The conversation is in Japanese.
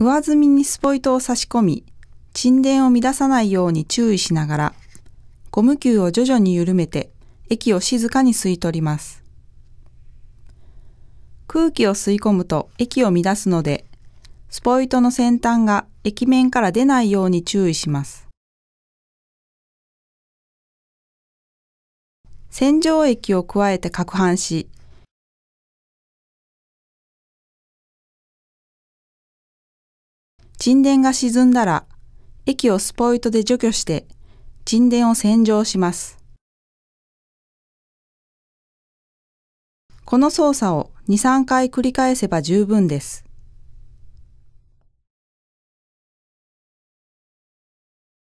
上積みにスポイトを差し込み、沈殿を乱さないように注意しながら、ゴム球を徐々に緩めて、液を静かに吸い取ります。空気を吸い込むと液を乱すので、スポイトの先端が液面から出ないように注意します。洗浄液を加えて攪拌し、沈殿が沈んだら、液をスポイトで除去して、沈殿を洗浄します。この操作を2、3回繰り返せば十分です。